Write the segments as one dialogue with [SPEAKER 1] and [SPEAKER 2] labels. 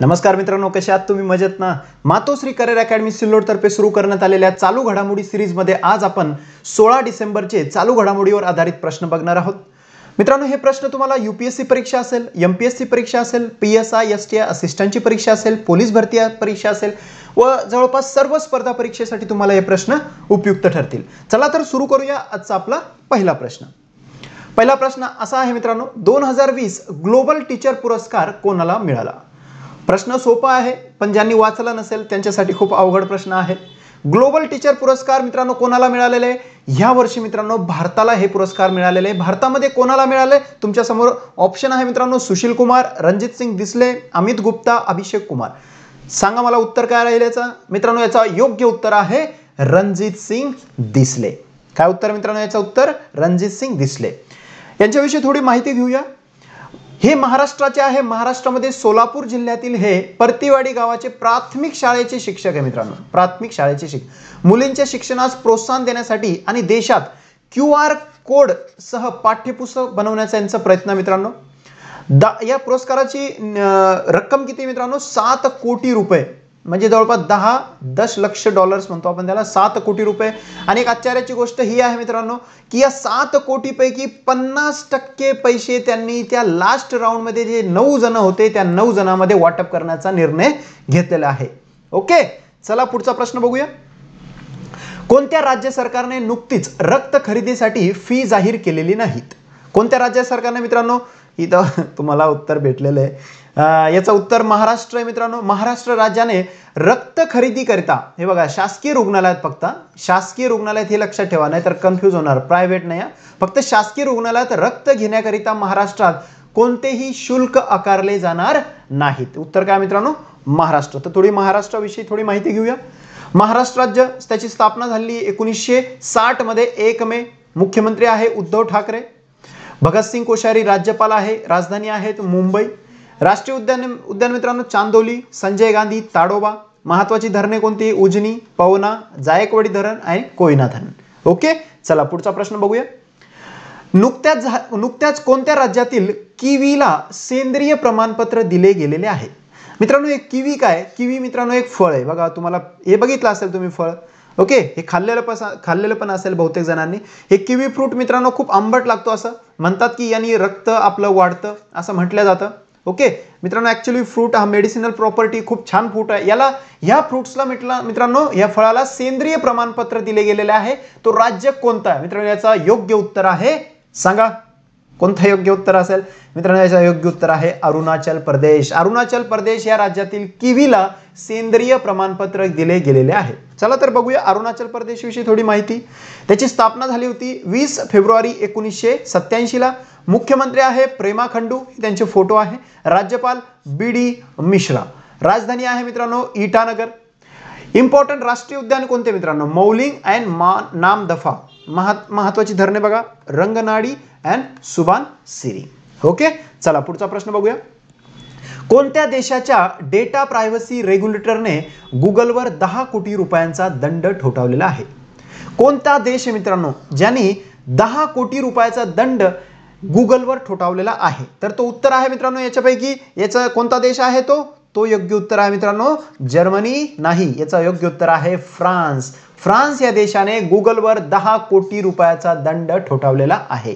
[SPEAKER 1] नमस्कार मित्रांनो कशा आहात तुम्ही मजेत ना मातोश्री करिअर अकॅडमी तर्फे सुरू करण्यात आलेल्या चालू घडामोडी सिरीजमध्ये आज आपण सोळा डिसेंबरचे चालू घडामोडीवर आधारित प्रश्न बघणार आहोत मित्रांनो हे प्रश्न तुम्हाला यू परीक्षा असेल एम पी एस सी परीक्षा असेल P S I S T असिस्टंटची परीक्षा असेल पोलीस भरती परीक्षा असेल व जवळपास सर्व स्पर्धा परीक्षेसाठी तुम्हाला हे प्रश्न उपयुक्त ठरतील चला तर सुरू करूया आजचा आपला पहिला प्रश्न पहिला प्रश्न असा आहे मित्रांनो दोन हजार वीस ग्लोबल टीचर पुरस्कार कोणाला मिळाला प्रश्न सोपा आहे पण ज्यांनी वाचला नसेल त्यांच्यासाठी खूप अवघड प्रश्न आहे ग्लोबल टीचर पुरस्कार मित्रांनो कोणाला मिळालेले आहे ह्या वर्षी मित्रांनो भारताला हे पुरस्कार मिळालेले आहे भारतामध्ये कोणाला मिळाले तुमच्यासमोर ऑप्शन आहे मित्रांनो सुशील कुमार रणजित सिंग दिसले अमित गुप्ता अभिषेक कुमार सांगा मला उत्तर काय राहील याचा मित्रांनो याचा योग्य उत्तर आहे रणजित सिंग दिसले काय उत्तर मित्रांनो याचं उत्तर रणजित सिंग दिसले यांच्याविषयी थोडी माहिती घेऊया हे महाराष्ट्राचे आहे महाराष्ट्रामध्ये सोलापूर जिल्ह्यातील हे परतीवाडी गावाचे प्राथमिक शाळेचे शिक्षक आहे मित्रांनो प्राथमिक शाळेचे शिक्षक मुलींच्या शिक्षणास प्रोत्साहन देण्यासाठी आणि देशात क्यू आर कोड सह पाठ्यपुस्तक बनवण्याचा यांचा प्रयत्न मित्रांनो या पुरस्काराची रक्कम किती मित्रांनो सात कोटी रुपये म्हणजे जवळपास दहा दश लक्ष डॉलर्स म्हणतो आपण त्याला सात कोटी रुपये आणि एक आश्चर्याची गोष्ट ही आहे मित्रांनो की या सात कोटीपैकी पन्नास टक्के पैसे त्यांनी त्या लास्ट राऊंडमध्ये जे नऊ जण होते त्या नऊ जणांमध्ये वाटप करण्याचा निर्णय घेतलेला आहे ओके चला पुढचा प्रश्न बघूया कोणत्या राज्य सरकारने नुकतीच रक्त खरेदीसाठी फी जाहीर केलेली नाहीत कोणत्या राज्य सरकारने मित्रांनो इथं तुम्हाला उत्तर भेटलेलं आहे याचं उत्तर महाराष्ट्र आहे मित्रांनो महाराष्ट्र राज्याने रक्त खरेदी करता हे बघा शासकीय रुग्णालयात फक्त शासकीय रुग्णालयात हे लक्षात ठेवा नाही तर कन्फ्यूज होणार प्रायव्हेट नाही फक्त शासकीय रुग्णालयात रक्त घेण्याकरिता महाराष्ट्रात कोणतेही शुल्क आकारले जाणार नाहीत उत्तर काय मित्रांनो महाराष्ट्र तर थोडी महाराष्ट्राविषयी थोडी माहिती घेऊया महाराष्ट्र राज्य त्याची स्थापना झाली एकोणीसशे साठमध्ये एक मे मुख्यमंत्री आहे उद्धव ठाकरे भगतसिंग कोश्यारी राज्यपाल आहे राजधानी आहे मुंबई राष्ट्रीय उद्यान उद्यान मित्रांनो चांदोली संजय गांधी ताडोबा महत्वाची धरणे कोणती उजनी पवना जायकवाडी धरण आणि कोयना धरण ओके चला पुढचा प्रश्न बघूया नुकत्याच नुकत्याच कोणत्या राज्यातील किवीला सेंद्रिय प्रमाणपत्र दिले गेलेले आहे मित्रांनो एक किवी काय किवी मित्रांनो एक फळ आहे बघा तुम्हाला हे बघितलं असेल तुम्ही फळ ओके हे खाल्लेलं पण खाल्लेलं पण असेल बहुतेक जणांनी हे किवी फ्रूट मित्रांनो खूप आंबट लागतो असं म्हणतात की यांनी रक्त आपलं वाढतं असं म्हटलं जातं ओके मित्रांनो ॲक्च्युली फ्रूट हा मेडिसिनल प्रॉपर्टी खूप छान फ्रूट आहे याला ह्या फ्रूट्सला मिटला मित्रांनो या फळाला सेंद्रिय प्रमाणपत्र दिले गेलेले आहे तो राज्य कोणता आहे मित्रांनो याचा योग्य उत्तर आहे सांगा कोणतं योग्य उत्तर असेल मित्रांनो याचं योग्य उत्तर आहे अरुणाचल प्रदेश अरुणाचल प्रदेश या राज्यातील किवीला सेंद्रिय प्रमाणपत्र दिले गेलेले आहे चला तर बघूया अरुणाचल प्रदेशविषयी थोडी माहिती त्याची स्थापना झाली होती वीस फेब्रुवारी एकोणीसशे ला मुख्यमंत्री आहे प्रेमा खंडू त्यांचे फोटो आहे राज्यपाल बी डी मिश्रा राजधानी आहे मित्रांनो इटानगर इम्पॉर्टंट राष्ट्रीय उद्यान कोणते मित्रांनो मौलिंग अँड मा नामदफा महत्वाची धरणे बघा रंगनाडी अँड सुबान सिरी ओके चला पुढचा प्रश्न बघूया कोणत्या देशाच्या डेटा प्रायव्हसी रेग्युलेटरने गुगलवर दहा कोटी रुपयांचा दंड ठोठावलेला आहे कोणता देश मित्रांनो ज्यांनी दहा कोटी रुपयाचा दंड गुगलवर ठोठावलेला आहे तर तो उत्तर आहे मित्रांनो याच्यापैकी याचा कोणता देश आहे तो तो योग्य उत्तर आहे मित्रांनो जर्मनी नाही याचा योग्य उत्तर आहे फ्रान्स फ्रान्स या देशाने गुगलवर दहा कोटी रुपयाचा दंड ठोठावलेला आहे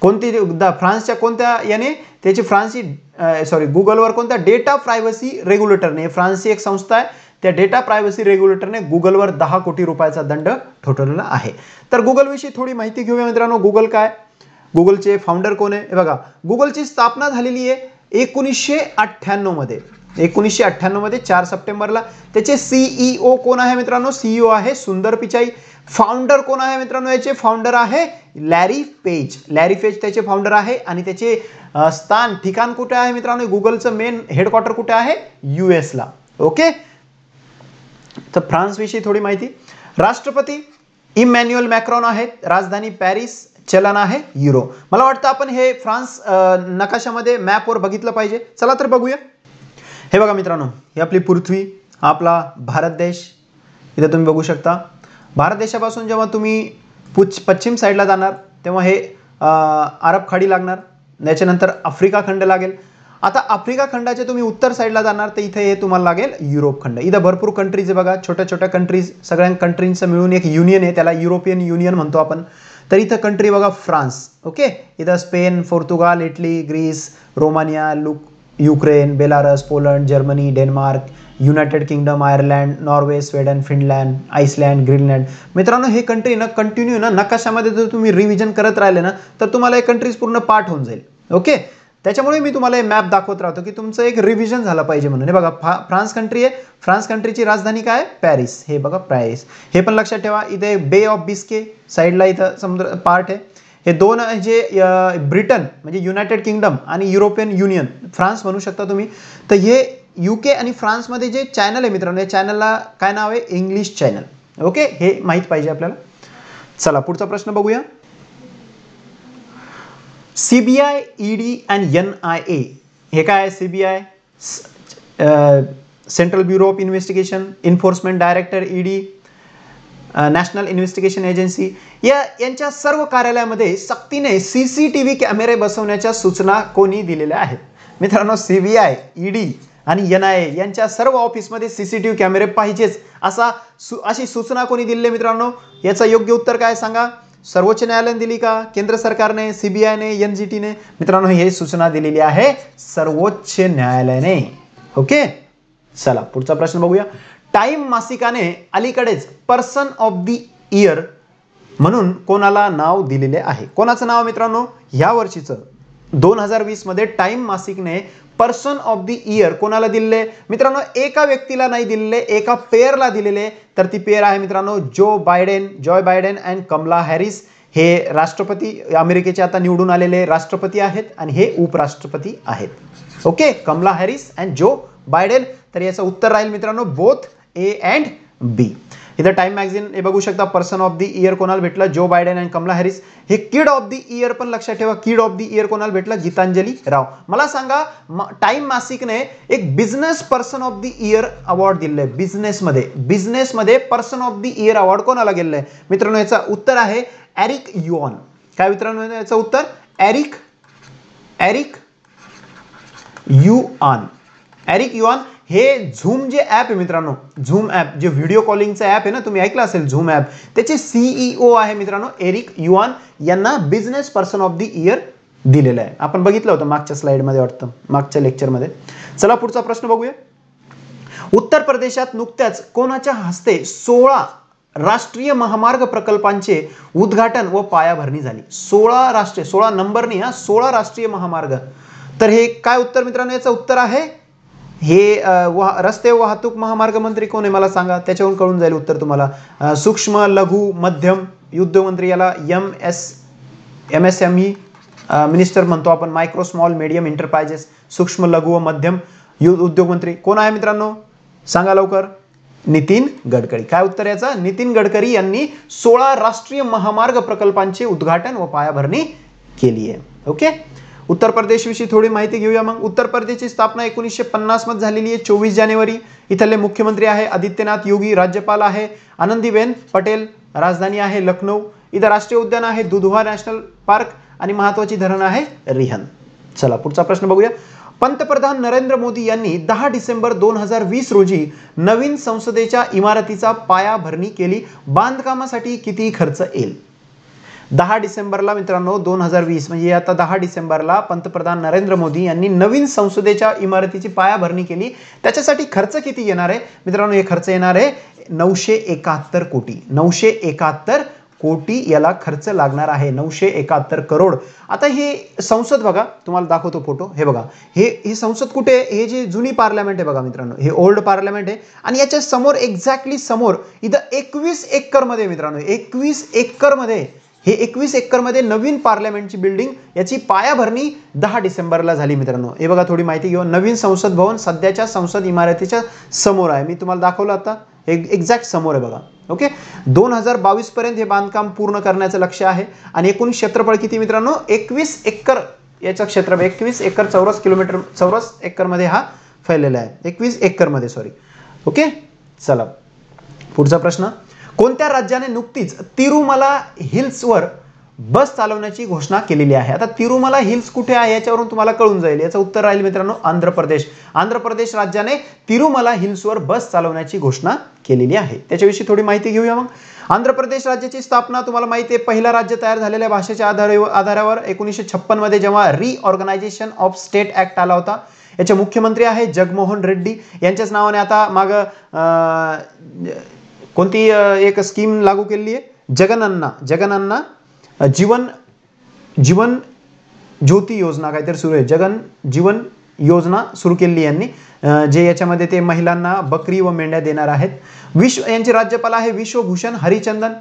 [SPEAKER 1] कोणती दा फ्रान्सच्या कोणत्या याने त्याची फ्रान्सची सॉरी गुगलवर कोणत्या डेटा प्रायव्हसी रेग्युलेटरने फ्रान्सची एक संस्था आहे त्या डेटा प्रायव्हसी रेग्युलेटरने गुगलवर दहा कोटी रुपयाचा दंड ठोठवलेला आहे तर गुगलविषयी थोडी माहिती घेऊया मित्रांनो गुगल काय गुगलचे फाउंडर कोण आहे हे बघा गुगलची स्थापना झालेली आहे एकोणीसशे अठ्ठ्याण्णवमध्ये एकोणीसशे मध्य चार सप्टेंबरला सीईओ e को आहे सीईओ e है सुंदर पिचाई फाउंडर को आहे फाउंडर है लैरी पेज लैरी पेज त्याचे फाउंडर है आणि त्याचे स्थान ठिकाण कुठे आहे मित्रांनो गुगलचं मेन हेडक्वार्टर कुठे आहे यू एसला ओके तर फ्रान्सविषयी थोडी महती राष्ट्रपति इमॅन्युअल मैक्रॉन है राजधानी पैरिस चलन है यूरो मला अपन फ्रांस नकाशा मध्य मैप वगित बघितलं चला तर बघूया हे बघा मित्रांनो ही आपली पृथ्वी आपला भारत देश इथे तुम्ही बघू शकता भारत देशापासून जेव्हा तुम्ही पुच पश्चिम साईडला जाणार तेव्हा हे अरब खाडी लागणार त्याच्यानंतर आफ्रिका खंड लागेल आता आफ्रिका खंडाचे तुम्ही उत्तर साईडला जाणार तर इथे हे तुम्हाला लागेल युरोप खंड इथं भरपूर कंट्रीज आहे बघा छोट्या छोट्या कंट्रीज सगळ्या कंट्रींचं मिळून एक युनियन आहे त्याला युरोपियन युनियन म्हणतो आपण तर इथं कंट्री बघा फ्रान्स ओके इथं Spain Portugal Italy Greece Romania look Ukraine Belarus Poland Germany Denmark United Kingdom Ireland Norway Sweden Finland Iceland Greenland मित्रांनो हे कंट्री ना कंटिन्यू ना नकाशामध्ये जर तुम्ही रिव्हिजन करत राहिले ना तर तुम्हाला हे कंट्रीज पूर्ण पाठ होऊन जाईल ओके त्याच्यामुळे मी तुम्हाला हे मॅप दाखवत राहतो की तुमचं एक रिव्हिजन झालं पाहिजे म्हणून हे बघा फा फ्रान्स कंट्री आहे फ्रान्स कंट्रीची राजधानी काय पॅरिस हे बघा पॅरिस हे पण लक्षात ठेवा इथे बे ऑफ बिस्के साईडला इथं समुद्र पार्ट आहे हे दोन जे ब्रिटन म्हणजे युनायटेड किंगडम आणि युरोपियन युनियन फ्रान्स म्हणू शकता तुम्ही तर हे यू के आणि फ्रान्समध्ये जे चॅनल आहे मित्रांनो या चॅनलला काय नाव आहे इंग्लिश चॅनल ओके हे माहीत पाहिजे आपल्याला चला पुढचा प्रश्न बघूया CBI ED and N I A हे काय आहे CBI central bureau of investigation enforcement director ED national investigation agency या यांच्या सर्व कार्यालयामध्ये सक्तीने सी सी टी व्ही कॅमेरे बसवण्याच्या सूचना कोणी दिलेल्या आहेत मित्रांनो सी बी आय ईडी आणि एन आय ए यांच्या सर्व ऑफिसमध्ये सी सी टी व्ही कॅमेरे पाहिजेच असा सु अशी सूचना कोणी दिली आहे मित्रांनो याचं योग्य उत्तर काय सांगा सर्वोच्च न्यायालयाने दिली का केंद्र सरकारने सी बी आयने एन जी टीने मित्रांनो हे सूचना दिलेली आहे सर्वोच्च न्यायालयाने ओके चला पुढचा प्रश्न बघूया टाईम मासिकाने अलीकडेच पर्सन ऑफ द इयर म्हणून कोणाला नाव दिलेले आहे कोणाचं नाव मित्रांनो या वर्षीचं दोन हजार वीसमध्ये टाईम मासिकने पर्सन ऑफ द इयर कोणाला दिलेले मित्रांनो एका व्यक्तीला नाही दिलेले एका पेअरला दिलेले तर ती पेअर आहे मित्रांनो जो Biden Joe Biden and Kamala Harris हे राष्ट्रपती अमेरिकेचे आता निवडून आलेले राष्ट्रपती आहेत आणि हे उपराष्ट्रपती आहेत okay Kamala Harris and Joe Biden तर याचं उत्तर राहील मित्रांनो बोथ ए अँड बी इथं टाइम मॅगझिन हे बघू शकता पर्सन ऑफ द इयर कोणाला भेटला Joe Biden and Kamala Harris हे किड ऑफ द इयर पण लक्षात ठेवा किड ऑफ द इयर कोणाला भेटला गीतांजली राव मला सांगा टाइम मासिकने एक business person of the year award business आहे बिझनेसमध्ये बिझनेसमध्ये person of the year award कोणाला गेलेलं आहे मित्रांनो याचं उत्तर आहे एरिक युऑन काय मित्रांनो याचं उत्तर Eric Eric Yuan Eric Yuan हे झूम जे ॲप आहे मित्रांनो झूम ॲप जे व्हिडिओ कॉलिंगचं ॲप आहे ना तुम्ही ऐकलं असेल झूम ॲप त्याचे सीईओ e आहे मित्रांनो एरिक युआन यांना business person of the year दिलेलं आहे आपण बघितलं होतं मागच्या स्लाइडमध्ये वाटतं मागच्या लेक्चरमध्ये चला पुढचा प्रश्न बघूया उत्तर प्रदेशात नुकत्याच कोणाच्या हस्ते सोळा राष्ट्रीय महामार्ग प्रकल्पांचे उद्घाटन व पायाभरणी झाली सोळा राष्ट्रीय सोळा नंबरनी हा सोळा राष्ट्रीय महामार्ग तर हे काय उत्तर मित्रांनो याचं उत्तर आहे हे वाह रस्ते वाहतूक महामार्ग मंत्री कोण आहे मला सांगा त्याच्यावरून कळून जाईल उत्तर तुम्हाला सूक्ष्म लघु मध्यम युद्धमंत्री याला M S M S M E minister म्हणतो आपण मायक्रो स्मॉल मीडियम एंटरप्राइजेस सूक्ष्म लघु व मध्यम उद्योग उद्योगमंत्री कोण आहे मित्रांनो सांगा लवकर नितीन गडकरी काय उत्तर याचा नितीन गडकरी यांनी सोळा राष्ट्रीय महामार्ग प्रकल्पांचे उद्घाटन व पायाभरणी केली आहे ओके उत्तर प्रदेशविषयी थोडी माहिती घेऊया मग उत्तर प्रदेशची स्थापना एकोणीसशे पन्नासमध्ये झालेली आहे चोवीस जानेवारी इथले मुख्यमंत्री आहे आदित्यनाथ योगी राज्यपाल आहे आनंदीबेन पटेल राजधानी आहे लखनौ इथं राष्ट्रीय उद्यान आहे दुधवा नॅशनल पार्क आणि महत्वाची धरण आहे रिहन चला पुढचा प्रश्न बघूया पंतप्रधान नरेंद्र मोदी यांनी दहा डिसेंबर दोन हजार वीस रोजी नवीन संसदेच्या इमारतीचा पायाभरणी केली बांधकामासाठी किती खर्च येईल दहा डिसेंबरला मित्रांनो दोन हजार वीस म्हणजे आता दहा डिसेंबरला पंतप्रधान नरेंद्र मोदी यांनी नवीन संसदेच्या इमारतीची पायाभरणी केली त्याच्यासाठी खर्च किती येणार आहे मित्रांनो हे खर्च येणार आहे नऊशे एकाहत्तर कोटी नऊशे एकाहत्तर कोटी याला खर्च लागणार आहे नऊशे एकाहत्तर करोड आता हे संसद बघा तुम्हाला दाखवतो फोटो हे बघा हे ही संसद कुठे आहे हे जी जुनी पार्लमेंट आहे बघा मित्रांनो हे ओल्ड पार्लमेंट आहे आणि याच्या समोर एक्झॅक्टली समोर इथं एकवीस एकरमध्ये मित्रांनो एकवीस एकरमध्ये हे एकवीस एकरमध्ये नवीन पार्लमेंटची बिल्डिंग याची पायाभरणी दहा डिसेंबरला झाली मित्रांनो हे बघा थोडी माहिती घेऊन नवीन संसद भवन सध्याच्या संसद इमारतीच्या समोर आहे मी तुम्हाला दाखवलं आता एक्झॅक्ट समोर आहे बघा ओके दोन हजार बावीसपर्यंत हे बांधकाम पूर्ण करण्याचं लक्ष आहे आणि एकूण क्षेत्रफळ किती मित्रांनो एकवीस एकर याच्या क्षेत्रफळ एकवीस एकर चौरस किलोमीटर चौरस एकरमध्ये हा फैलेला आहे एकवीस एकरमध्ये सॉरी ओके चला पुढचा प्रश्न कोणत्या राज्याने नुकतीच तिरुमला हिल्सवर बस चालवण्याची घोषणा केलेली आहे आता तिरुमला हिल्स कुठे आहे याच्यावरून तुम्हाला कळून जाईल याचं उत्तर राहील मित्रांनो आंध्र प्रदेश आंध्र प्रदेश राज्याने तिरुमला हिल्सवर बस चालवण्याची घोषणा केलेली आहे त्याच्याविषयी थोडी माहिती घेऊया मग आंध्र प्रदेश राज्याची स्थापना तुम्हाला माहिती आहे पहिला राज्य तयार झालेल्या भाषेच्या आधारे आधारावर एकोणीसशे छप्पनमध्ये जेव्हा रिऑर्गनायझेशन ऑफ स्टेट ऍक्ट आला होता याचे मुख्यमंत्री आहे जगमोहन रेड्डी यांच्याच नावाने आता माग कोणती एक स्कीम लागू केलेली आहे जगनन्ना जगनन्ना जीवन जीवन ज्योती योजना काहीतरी सुरू आहे जगन जीवन योजना सुरू केलेली यांनी जे याच्यामध्ये ते महिलांना बकरी व मेंढ्या देणार आहेत विश्व यांचे राज्यपाल आहे विश्वभूषण हरिचंदन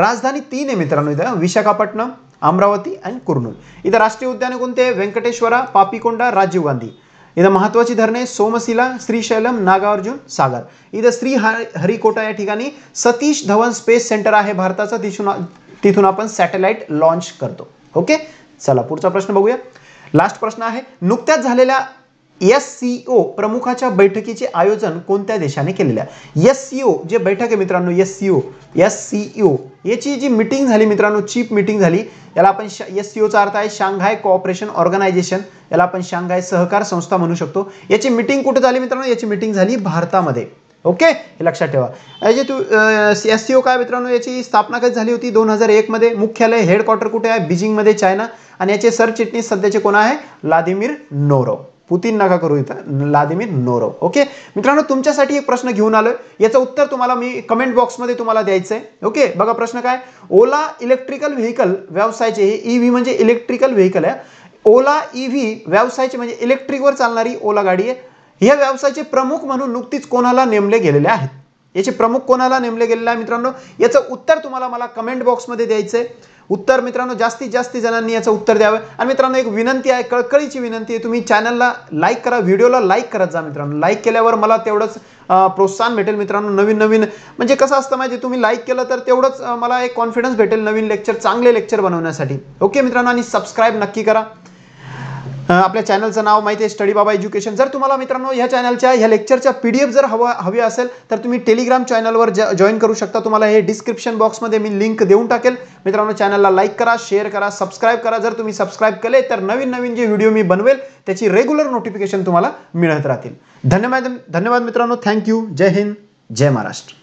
[SPEAKER 1] राजधानी तीन आहे मित्रांनो इथं विशाखापट्टणम अमरावती आणि कुर्नूल इथं राष्ट्रीय उद्याने कोणते व्यंकटेश्वरा पापीकोंडा राजीव गांधी इथं महत्वाची धरणे सोमशिला श्रीशैलम नागार्जुन सागर इथं श्री हरिकोटा या ठिकाणी सतीश धवन स्पेस सेंटर आहे भारताचा तिथून तिथून आपण सॅटेलाइट लॉन्च करतो ओके चला पुढचा प्रश्न बघूया लास्ट प्रश्न आहे नुकत्याच झालेल्या एस सी ओ प्रमुखाच्या बैठकीचे आयोजन कोणत्या देशाने केलेले आहे एस सी ओ जे बैठक आहे मित्रांनो S C O S C O याची जी मिटिंग झाली मित्रांनो चीफ मिटिंग झाली याला आपण एस सी अर्थ आहे शांघाय कॉपरेशन ऑर्गनायझेशन याला आपण शांघाय सहकार संस्था म्हणू शकतो याची मिटिंग कुठे झाली मित्रांनो याची मिटिंग झाली भारतामध्ये ओके हे लक्षात ठेवा जे तू एस सी ओ काय मित्रांनो याची स्थापना कधी झाली होती दोन हजार एकमध्ये मुख्यालय हेडक्वार्टर कुठे आहे बीजिंगमध्ये चायना आणि याचे सरचिटणीस सध्याचे कोण आहे व्लादिमीर नोरो पुतीन नका करू इथं लादिमीर नोरव ओके मित्रांनो तुमच्यासाठी एक प्रश्न घेऊन आलोय याचं उत्तर तुम्हाला मी कमेंट बॉक्समध्ये तुम्हाला द्यायचं आहे ओके बघा प्रश्न काय ओला इलेक्ट्रिकल व्हेकल व्यवसायाचे हे ई e व्ही म्हणजे इलेक्ट्रिकल व्हेकल आहे ओला ई e व्ही व्यवसायाचे म्हणजे इलेक्ट्रिकवर चालणारी ओला गाडी आहे या व्यवसायाचे प्रमुख म्हणून नुकतीच कोणाला नेमले गेलेले आहेत याचे प्रमुख कोणाला नेमले गेलेलं आहे मित्रांनो याचं उत्तर तुम्हाला मला कमेंट बॉक्समध्ये द्यायचं आहे उत्तर मित्रांनो जास्तीत जास्त जणांनी याचं उत्तर द्यावं आणि मित्रांनो एक विनंती आहे कळकळीची विनंती आहे तुम्ही चॅनलला लाईक करा व्हिडिओला लाईक करत जा मित्रांनो लाईक केल्यावर मला तेवढंच प्रोत्साहन भेटेल मित्रांनो नवीन नवीन म्हणजे कसं असतं माहिती तुम्ही लाईक केलं तर तेवढंच मला एक कॉन्फिडन्स भेटेल नवीन लेक्चर चांगले लेक्चर बनवण्यासाठी ओके मित्रांनो आणि सबस्क्राईब नक्की करा आपल्या चॅनलचं नाव माहिती आहे स्टडी बाबा एज्युकेशन जर तुम्हाला मित्रांनो या चॅनलच्या ह्या लेक्चरच्या पी डी एफ जर हवा हवी असेल तर तुम्ही टेलिग्राम चॅनलवर जॉईन करू शकता तुम्हाला हे डिस्क्रिप्शन बॉक्समध्ये मी लिंक देऊन टाकेल मित्रांनो चॅनलला लाईक करा शेअर करा सबस्क्राईब करा जर तुम्ही सबस्क्राईब केले तर नवीन नवीन जे व्हिडिओ मी बनवेल त्याची रेग्युलर नोटिफिकेशन तुम्हाला मिळत राहतील धन्यवाद धन्यवाद मित्रांनो थँक्यू जय हिंद जय महाराष्ट्र